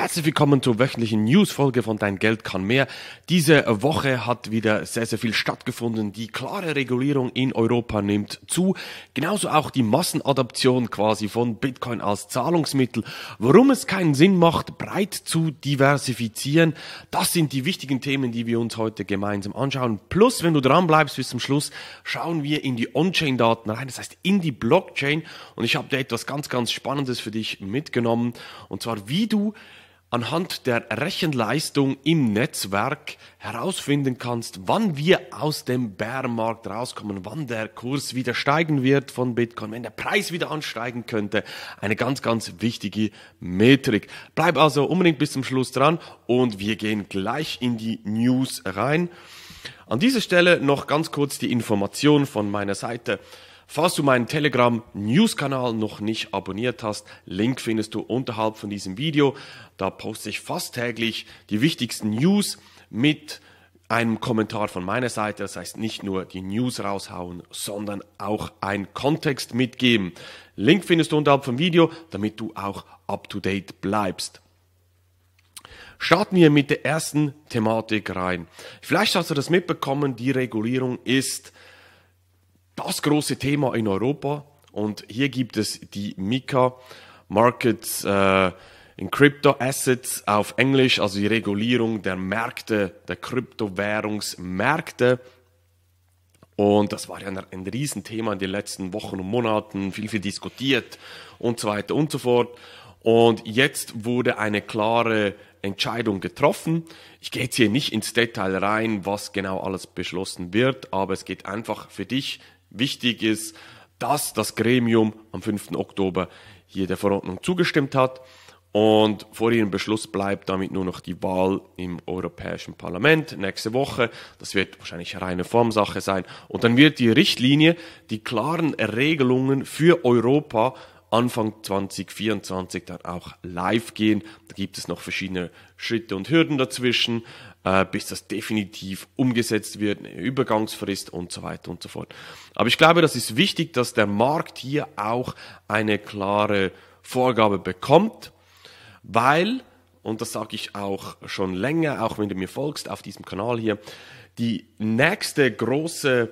Herzlich willkommen zur wöchentlichen Newsfolge von Dein Geld kann mehr. Diese Woche hat wieder sehr, sehr viel stattgefunden. Die klare Regulierung in Europa nimmt zu. Genauso auch die Massenadaption quasi von Bitcoin als Zahlungsmittel. Warum es keinen Sinn macht, breit zu diversifizieren, das sind die wichtigen Themen, die wir uns heute gemeinsam anschauen. Plus, wenn du dran bleibst bis zum Schluss, schauen wir in die On-Chain-Daten rein, das heißt in die Blockchain. Und ich habe da etwas ganz, ganz Spannendes für dich mitgenommen. Und zwar, wie du anhand der Rechenleistung im Netzwerk herausfinden kannst, wann wir aus dem Bärenmarkt rauskommen, wann der Kurs wieder steigen wird von Bitcoin, wenn der Preis wieder ansteigen könnte. Eine ganz, ganz wichtige Metrik. Bleib also unbedingt bis zum Schluss dran und wir gehen gleich in die News rein. An dieser Stelle noch ganz kurz die Information von meiner Seite. Falls du meinen Telegram News-Kanal noch nicht abonniert hast, Link findest du unterhalb von diesem Video. Da poste ich fast täglich die wichtigsten News mit einem Kommentar von meiner Seite. Das heißt, nicht nur die News raushauen, sondern auch einen Kontext mitgeben. Link findest du unterhalb vom Video, damit du auch up-to-date bleibst. Starten wir mit der ersten Thematik rein. Vielleicht hast du das mitbekommen, die Regulierung ist das große Thema in Europa. Und hier gibt es die Mika Markets äh, in Crypto Assets auf Englisch, also die Regulierung der Märkte, der Kryptowährungsmärkte. Und das war ja ein, ein Riesenthema in den letzten Wochen und Monaten, viel, viel diskutiert und so weiter und so fort. Und jetzt wurde eine klare Entscheidung getroffen. Ich gehe jetzt hier nicht ins Detail rein, was genau alles beschlossen wird, aber es geht einfach für dich Wichtig ist, dass das Gremium am 5. Oktober hier der Verordnung zugestimmt hat und vor ihrem Beschluss bleibt damit nur noch die Wahl im Europäischen Parlament nächste Woche. Das wird wahrscheinlich reine Formsache sein. Und dann wird die Richtlinie die klaren Regelungen für Europa Anfang 2024 dann auch live gehen. Da gibt es noch verschiedene Schritte und Hürden dazwischen äh, bis das definitiv umgesetzt wird, eine Übergangsfrist und so weiter und so fort. Aber ich glaube, das ist wichtig, dass der Markt hier auch eine klare Vorgabe bekommt, weil, und das sage ich auch schon länger, auch wenn du mir folgst auf diesem Kanal hier, die nächste große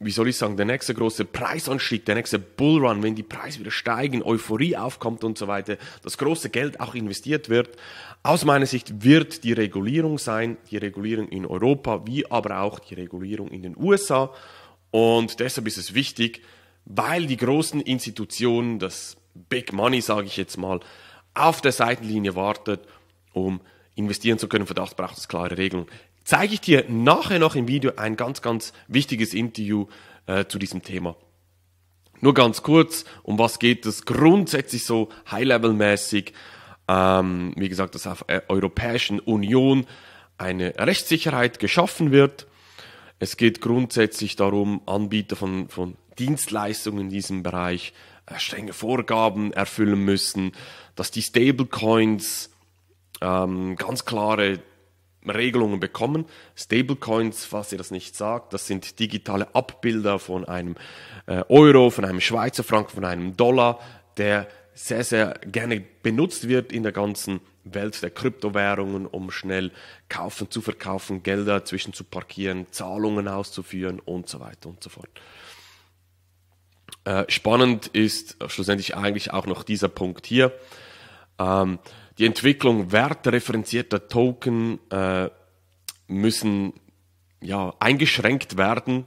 wie soll ich sagen, der nächste große Preisanstieg, der nächste Bullrun, wenn die Preise wieder steigen, Euphorie aufkommt und so weiter, das große Geld auch investiert wird. Aus meiner Sicht wird die Regulierung sein, die Regulierung in Europa, wie aber auch die Regulierung in den USA. Und deshalb ist es wichtig, weil die großen Institutionen, das Big Money sage ich jetzt mal, auf der Seitenlinie wartet, um investieren zu können. Verdacht braucht es klare Regeln zeige ich dir nachher noch im Video ein ganz, ganz wichtiges Interview äh, zu diesem Thema. Nur ganz kurz, um was geht es grundsätzlich so high-level-mäßig? Ähm, wie gesagt, dass auf der Europäischen Union eine Rechtssicherheit geschaffen wird. Es geht grundsätzlich darum, Anbieter von, von Dienstleistungen in diesem Bereich äh, strenge Vorgaben erfüllen müssen, dass die Stablecoins ähm, ganz klare Regelungen bekommen. Stablecoins, falls ihr das nicht sagt, das sind digitale Abbilder von einem äh, Euro, von einem Schweizer Franken, von einem Dollar, der sehr, sehr gerne benutzt wird in der ganzen Welt der Kryptowährungen, um schnell kaufen zu verkaufen, Gelder zwischen zu parkieren, Zahlungen auszuführen und so weiter und so fort. Äh, spannend ist schlussendlich eigentlich auch noch dieser Punkt hier. Ähm, die Entwicklung wertreferenzierter Token äh, müssen ja, eingeschränkt werden.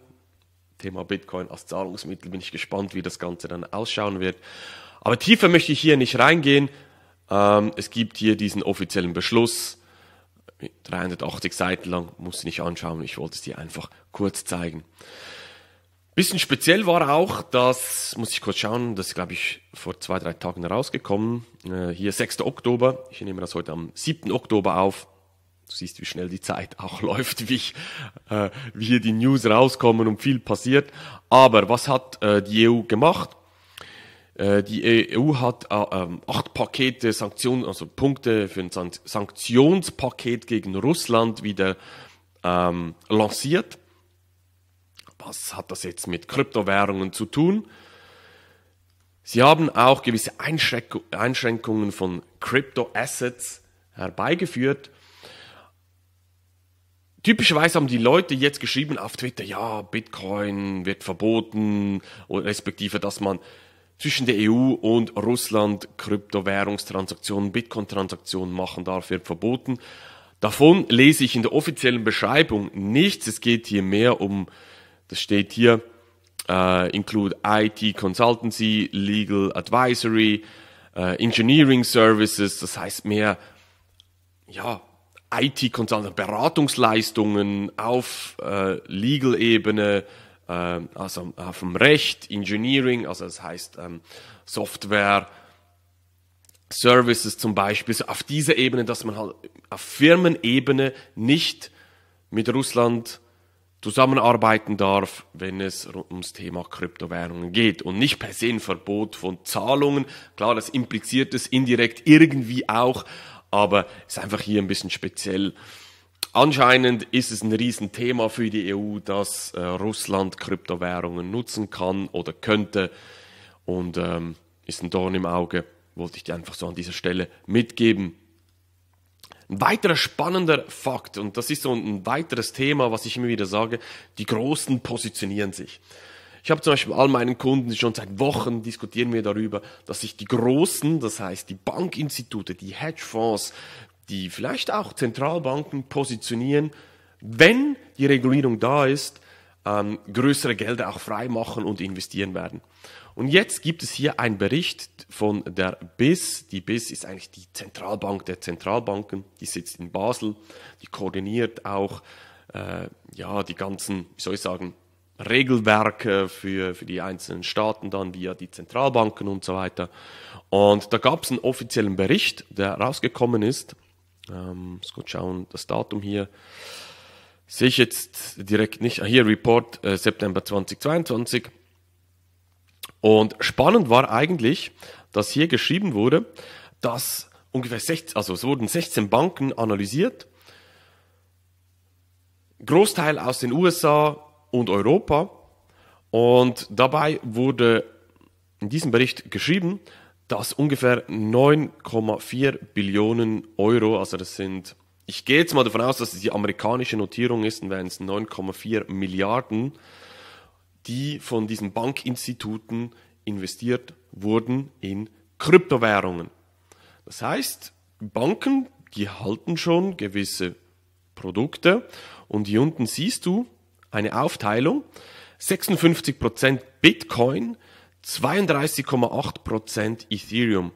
Thema Bitcoin als Zahlungsmittel bin ich gespannt, wie das Ganze dann ausschauen wird. Aber tiefer möchte ich hier nicht reingehen. Ähm, es gibt hier diesen offiziellen Beschluss, äh, 380 Seiten lang, muss ich nicht anschauen, ich wollte es dir einfach kurz zeigen. Bisschen speziell war auch, das muss ich kurz schauen, das ist, glaube ich, vor zwei, drei Tagen herausgekommen. Äh, hier 6. Oktober, ich nehme das heute am 7. Oktober auf. Du siehst, wie schnell die Zeit auch läuft, wie, ich, äh, wie hier die News rauskommen und viel passiert. Aber was hat äh, die EU gemacht? Äh, die EU hat äh, ähm, acht Pakete Sanktionen, also Punkte für ein Sanktionspaket gegen Russland wieder ähm, lanciert was hat das jetzt mit Kryptowährungen zu tun? Sie haben auch gewisse Einschränkungen von Crypto-Assets herbeigeführt. Typischerweise haben die Leute jetzt geschrieben auf Twitter, ja, Bitcoin wird verboten, respektive, dass man zwischen der EU und Russland Kryptowährungstransaktionen, Bitcoin-Transaktionen machen darf, wird verboten. Davon lese ich in der offiziellen Beschreibung nichts. Es geht hier mehr um das steht hier, uh, include IT Consultancy, Legal Advisory, uh, Engineering Services, das heißt mehr, ja, IT Consultancy, Beratungsleistungen auf uh, äh, Legal-Ebene, also auf dem Recht, Engineering, also das heißt um, ähm, Software, Services zum Beispiel, so auf dieser Ebene, dass man halt auf Firmenebene nicht mit Russland zusammenarbeiten darf, wenn es ums Thema Kryptowährungen geht und nicht per se ein Verbot von Zahlungen. Klar, das impliziert es indirekt irgendwie auch, aber ist einfach hier ein bisschen speziell. Anscheinend ist es ein Riesenthema für die EU, dass äh, Russland Kryptowährungen nutzen kann oder könnte und ähm, ist ein Dorn im Auge. Wollte ich dir einfach so an dieser Stelle mitgeben. Ein weiterer spannender Fakt, und das ist so ein weiteres Thema, was ich immer wieder sage, die Großen positionieren sich. Ich habe zum Beispiel all meinen Kunden schon seit Wochen diskutieren wir darüber, dass sich die Großen, das heißt die Bankinstitute, die Hedgefonds, die vielleicht auch Zentralbanken positionieren, wenn die Regulierung da ist, ähm, größere Gelder auch freimachen und investieren werden. Und jetzt gibt es hier einen Bericht von der BIS. Die BIS ist eigentlich die Zentralbank der Zentralbanken. Die sitzt in Basel. Die koordiniert auch äh, ja, die ganzen, wie soll ich sagen, Regelwerke für, für die einzelnen Staaten dann via die Zentralbanken und so weiter. Und da gab es einen offiziellen Bericht, der rausgekommen ist. Ähm, muss kurz schauen, das Datum hier. Sehe ich jetzt direkt nicht. Ah, hier Report äh, September 2022. Und spannend war eigentlich, dass hier geschrieben wurde, dass ungefähr 16, also es wurden 16 Banken analysiert. Großteil aus den USA und Europa. Und dabei wurde in diesem Bericht geschrieben, dass ungefähr 9,4 Billionen Euro, also das sind ich gehe jetzt mal davon aus, dass es die amerikanische Notierung ist, und wären es 9,4 Milliarden, die von diesen Bankinstituten investiert wurden in Kryptowährungen. Das heißt, Banken, die halten schon gewisse Produkte und hier unten siehst du eine Aufteilung. 56% Bitcoin, 32,8% Ethereum.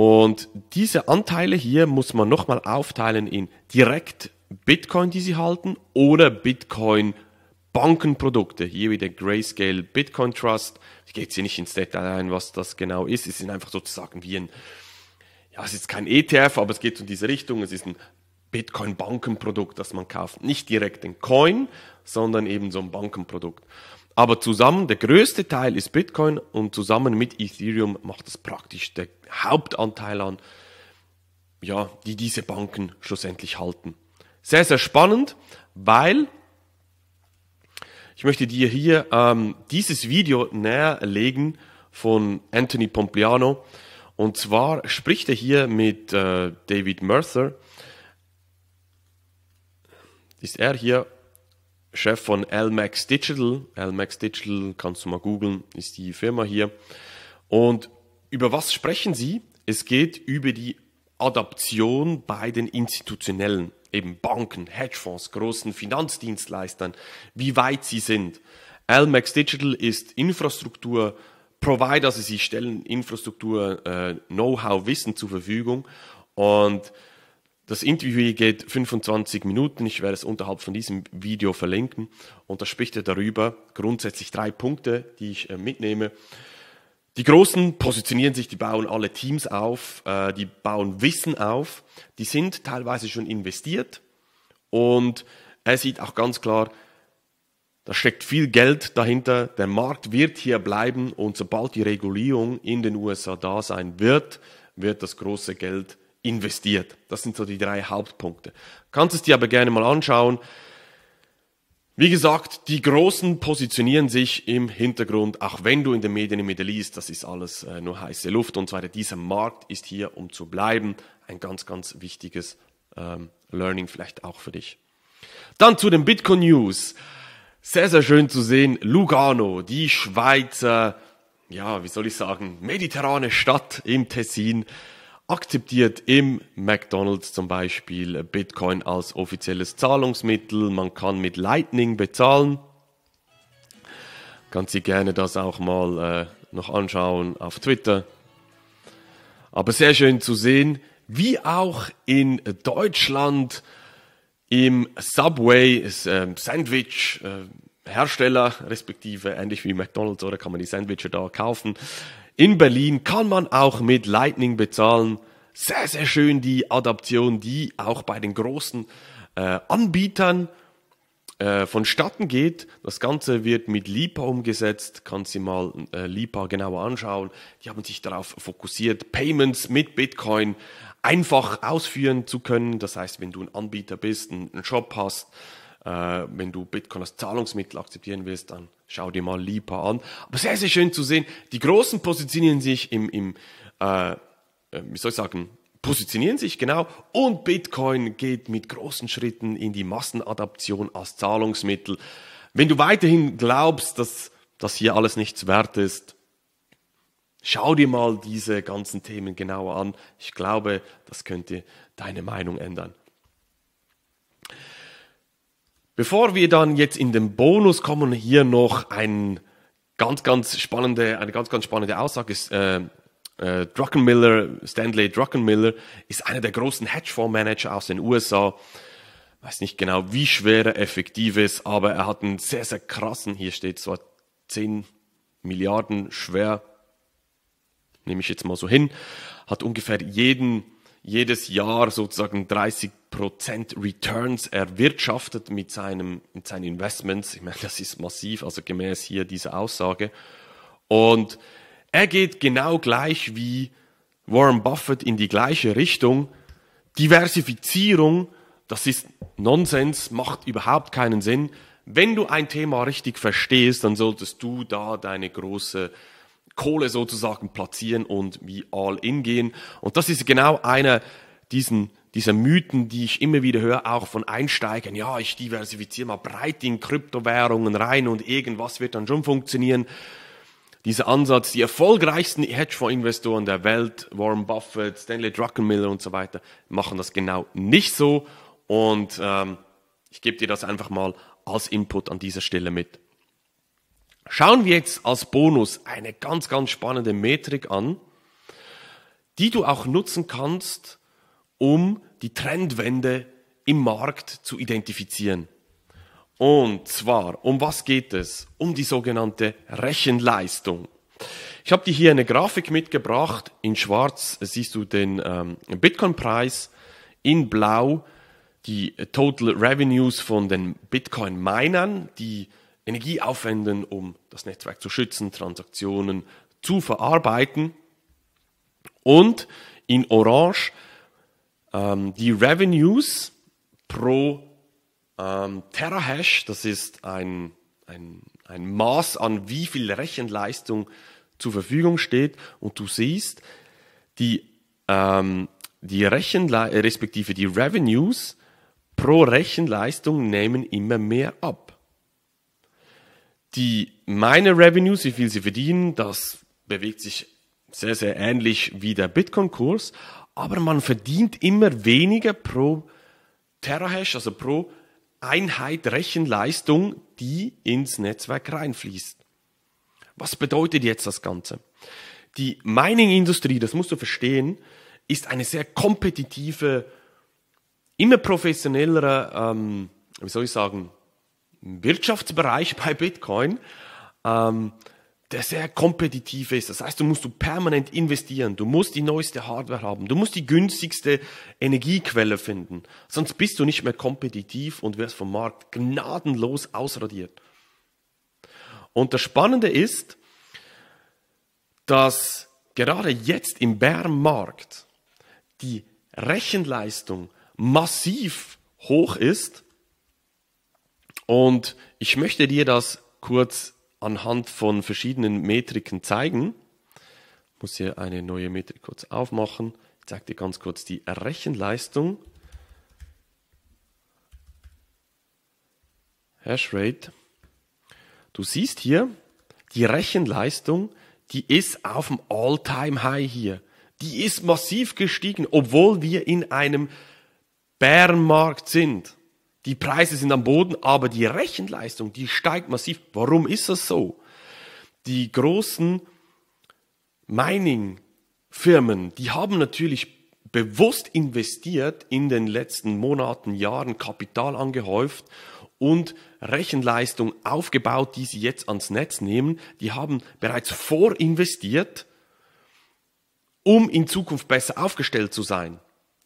Und diese Anteile hier muss man nochmal aufteilen in direkt Bitcoin, die sie halten, oder Bitcoin Bankenprodukte. Hier wieder Grayscale Bitcoin Trust. Ich gehe jetzt hier nicht ins Detail ein, was das genau ist. Es sind einfach sozusagen wie ein, ja, es ist kein ETF, aber es geht in diese Richtung. Es ist ein Bitcoin Bankenprodukt, das man kauft. Nicht direkt den Coin, sondern eben so ein Bankenprodukt. Aber zusammen, der größte Teil ist Bitcoin und zusammen mit Ethereum macht das praktisch der Hauptanteil an, ja, die diese Banken schlussendlich halten. Sehr, sehr spannend, weil ich möchte dir hier ähm, dieses Video näher legen von Anthony Pompliano. Und zwar spricht er hier mit äh, David Mercer. Ist er hier Chef von LMAX Digital. LMAX Digital, kannst du mal googeln, ist die Firma hier. Und über was sprechen sie? Es geht über die Adaption bei den institutionellen, eben Banken, Hedgefonds, großen Finanzdienstleistern, wie weit sie sind. LMAX Digital ist Infrastruktur, Provider, also sie stellen Infrastruktur, äh, Know-how, Wissen zur Verfügung und das Interview geht 25 Minuten. Ich werde es unterhalb von diesem Video verlinken. Und da spricht er darüber grundsätzlich drei Punkte, die ich äh, mitnehme. Die Großen positionieren sich, die bauen alle Teams auf, äh, die bauen Wissen auf, die sind teilweise schon investiert und er sieht auch ganz klar, da steckt viel Geld dahinter. Der Markt wird hier bleiben und sobald die Regulierung in den USA da sein wird, wird das große Geld investiert. Das sind so die drei Hauptpunkte. Kannst es dir aber gerne mal anschauen. Wie gesagt, die Großen positionieren sich im Hintergrund, auch wenn du in den Medien im Middle East, das ist alles äh, nur heiße Luft und so weiter. Dieser Markt ist hier, um zu bleiben. Ein ganz, ganz wichtiges ähm, Learning vielleicht auch für dich. Dann zu den Bitcoin News. Sehr, sehr schön zu sehen. Lugano, die Schweizer, ja, wie soll ich sagen, mediterrane Stadt im Tessin akzeptiert im McDonald's zum Beispiel Bitcoin als offizielles Zahlungsmittel. Man kann mit Lightning bezahlen. Kannst Sie gerne das auch mal äh, noch anschauen auf Twitter. Aber sehr schön zu sehen, wie auch in Deutschland im Subway äh, Sandwich äh, Hersteller respektive ähnlich wie McDonald's oder kann man die Sandwiches da kaufen in Berlin kann man auch mit Lightning bezahlen. Sehr, sehr schön die Adaption, die auch bei den großen äh, Anbietern äh, vonstatten geht. Das Ganze wird mit LIPA umgesetzt. Kannst du mal äh, LIPA genauer anschauen. Die haben sich darauf fokussiert, Payments mit Bitcoin einfach ausführen zu können. Das heißt, wenn du ein Anbieter bist, einen Shop hast, äh, wenn du Bitcoin als Zahlungsmittel akzeptieren willst, dann Schau dir mal Lipa an. Aber sehr, sehr schön zu sehen. Die Großen positionieren sich im, im äh, äh, wie soll ich sagen, positionieren sich genau und Bitcoin geht mit großen Schritten in die Massenadaption als Zahlungsmittel. Wenn du weiterhin glaubst, dass das hier alles nichts wert ist, schau dir mal diese ganzen Themen genauer an. Ich glaube, das könnte deine Meinung ändern. Bevor wir dann jetzt in den Bonus kommen, hier noch ein ganz, ganz spannende, eine ganz, ganz spannende Aussage ist, äh, äh, Druckenmiller, Stanley Druckenmiller ist einer der großen Hedgefondsmanager aus den USA. Weiß nicht genau, wie schwer er effektiv ist, aber er hat einen sehr, sehr krassen, hier steht zwar 10 Milliarden schwer, nehme ich jetzt mal so hin, hat ungefähr jeden jedes Jahr sozusagen 30 Returns erwirtschaftet mit, seinem, mit seinen Investments. Ich meine, das ist massiv, also gemäß hier dieser Aussage. Und er geht genau gleich wie Warren Buffett in die gleiche Richtung. Diversifizierung, das ist Nonsens, macht überhaupt keinen Sinn. Wenn du ein Thema richtig verstehst, dann solltest du da deine große Kohle sozusagen platzieren und wie all in gehen. Und das ist genau einer diesen, dieser Mythen, die ich immer wieder höre, auch von Einsteigern. Ja, ich diversifiziere mal breit in Kryptowährungen rein und irgendwas wird dann schon funktionieren. Dieser Ansatz, die erfolgreichsten Hedgefonds-Investoren der Welt, Warren Buffett, Stanley Druckenmiller und so weiter, machen das genau nicht so. Und ähm, ich gebe dir das einfach mal als Input an dieser Stelle mit. Schauen wir jetzt als Bonus eine ganz, ganz spannende Metrik an, die du auch nutzen kannst, um die Trendwende im Markt zu identifizieren. Und zwar, um was geht es? Um die sogenannte Rechenleistung. Ich habe dir hier eine Grafik mitgebracht. In schwarz siehst du den ähm, Bitcoin-Preis, in blau die Total Revenues von den Bitcoin-Minern, die Energie aufwenden, um das Netzwerk zu schützen, Transaktionen zu verarbeiten. Und in Orange ähm, die Revenues pro ähm, Terahash, das ist ein, ein, ein Maß an wie viel Rechenleistung zur Verfügung steht. Und du siehst, die, ähm, die Rechenle äh, respektive die Revenues pro Rechenleistung nehmen immer mehr ab. Die meine Revenues, wie viel sie verdienen, das bewegt sich sehr, sehr ähnlich wie der Bitcoin-Kurs, aber man verdient immer weniger pro Terahash, also pro Einheit Rechenleistung, die ins Netzwerk reinfließt. Was bedeutet jetzt das Ganze? Die Mining-Industrie, das musst du verstehen, ist eine sehr kompetitive, immer professionellere, ähm, wie soll ich sagen, Wirtschaftsbereich bei Bitcoin, ähm, der sehr kompetitiv ist. Das heißt, du musst du permanent investieren, du musst die neueste Hardware haben, du musst die günstigste Energiequelle finden, sonst bist du nicht mehr kompetitiv und wirst vom Markt gnadenlos ausradiert. Und das Spannende ist, dass gerade jetzt im Bärenmarkt die Rechenleistung massiv hoch ist und ich möchte dir das kurz anhand von verschiedenen Metriken zeigen. Ich muss hier eine neue Metrik kurz aufmachen. Ich zeige dir ganz kurz die Rechenleistung. Hashrate. Du siehst hier, die Rechenleistung, die ist auf dem All-Time-High hier. Die ist massiv gestiegen, obwohl wir in einem Bärenmarkt sind die Preise sind am Boden, aber die Rechenleistung, die steigt massiv. Warum ist das so? Die großen Mining-Firmen, die haben natürlich bewusst investiert in den letzten Monaten, Jahren Kapital angehäuft und Rechenleistung aufgebaut, die sie jetzt ans Netz nehmen. Die haben bereits vorinvestiert, um in Zukunft besser aufgestellt zu sein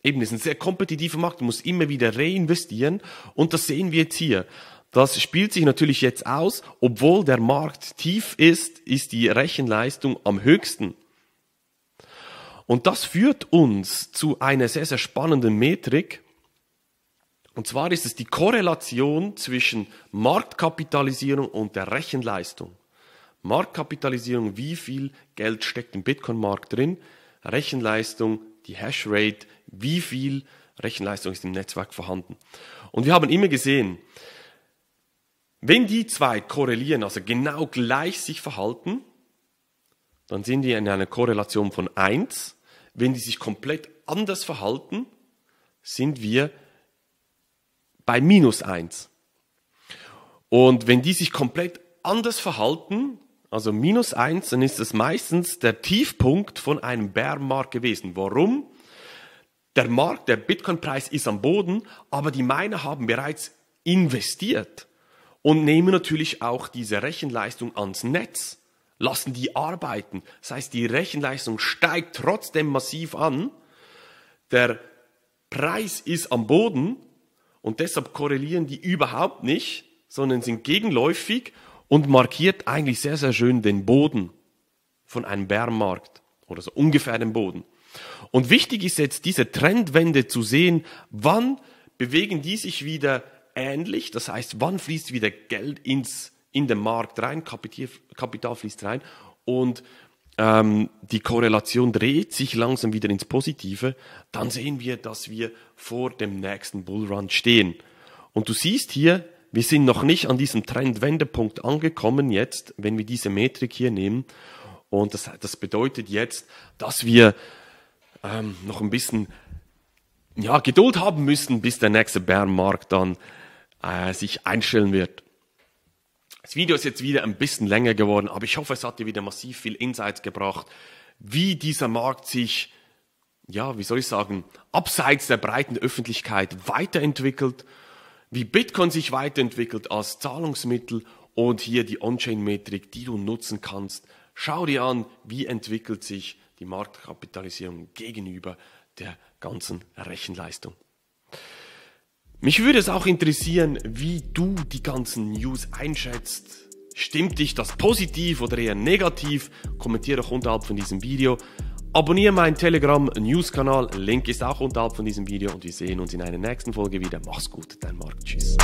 eben, das ist ein sehr kompetitiver Markt, du musst immer wieder reinvestieren und das sehen wir jetzt hier. Das spielt sich natürlich jetzt aus, obwohl der Markt tief ist, ist die Rechenleistung am höchsten. Und das führt uns zu einer sehr, sehr spannenden Metrik. Und zwar ist es die Korrelation zwischen Marktkapitalisierung und der Rechenleistung. Marktkapitalisierung, wie viel Geld steckt im Bitcoin-Markt drin? Rechenleistung, die Hashrate, wie viel Rechenleistung ist im Netzwerk vorhanden? Und wir haben immer gesehen, wenn die zwei korrelieren, also genau gleich sich verhalten, dann sind die in einer Korrelation von 1. Wenn die sich komplett anders verhalten, sind wir bei minus 1. Und wenn die sich komplett anders verhalten, also minus 1, dann ist das meistens der Tiefpunkt von einem Bärenmarkt gewesen. Warum? Der Markt, der Bitcoin-Preis ist am Boden, aber die Miner haben bereits investiert und nehmen natürlich auch diese Rechenleistung ans Netz, lassen die arbeiten. Das heißt, die Rechenleistung steigt trotzdem massiv an. Der Preis ist am Boden und deshalb korrelieren die überhaupt nicht, sondern sind gegenläufig und markiert eigentlich sehr, sehr schön den Boden von einem Bärenmarkt oder so ungefähr den Boden. Und wichtig ist jetzt diese Trendwende zu sehen, wann bewegen die sich wieder ähnlich, das heißt, wann fließt wieder Geld ins, in den Markt rein, Kapital, Kapital fließt rein und ähm, die Korrelation dreht sich langsam wieder ins Positive, dann sehen wir, dass wir vor dem nächsten Bullrun stehen. Und du siehst hier, wir sind noch nicht an diesem Trendwendepunkt angekommen jetzt, wenn wir diese Metrik hier nehmen. Und das, das bedeutet jetzt, dass wir ähm, noch ein bisschen ja, Geduld haben müssen, bis der nächste Bärenmarkt dann äh, sich einstellen wird. Das Video ist jetzt wieder ein bisschen länger geworden, aber ich hoffe, es hat dir wieder massiv viel Insights gebracht, wie dieser Markt sich, ja, wie soll ich sagen, abseits der breiten Öffentlichkeit weiterentwickelt, wie Bitcoin sich weiterentwickelt als Zahlungsmittel und hier die On-Chain-Metrik, die du nutzen kannst, Schau dir an, wie entwickelt sich die Marktkapitalisierung gegenüber der ganzen Rechenleistung. Mich würde es auch interessieren, wie du die ganzen News einschätzt. Stimmt dich das positiv oder eher negativ? Kommentiere doch unterhalb von diesem Video. Abonniere meinen Telegram News Kanal. Link ist auch unterhalb von diesem Video und wir sehen uns in einer nächsten Folge wieder. Mach's gut, dein Marc. Tschüss.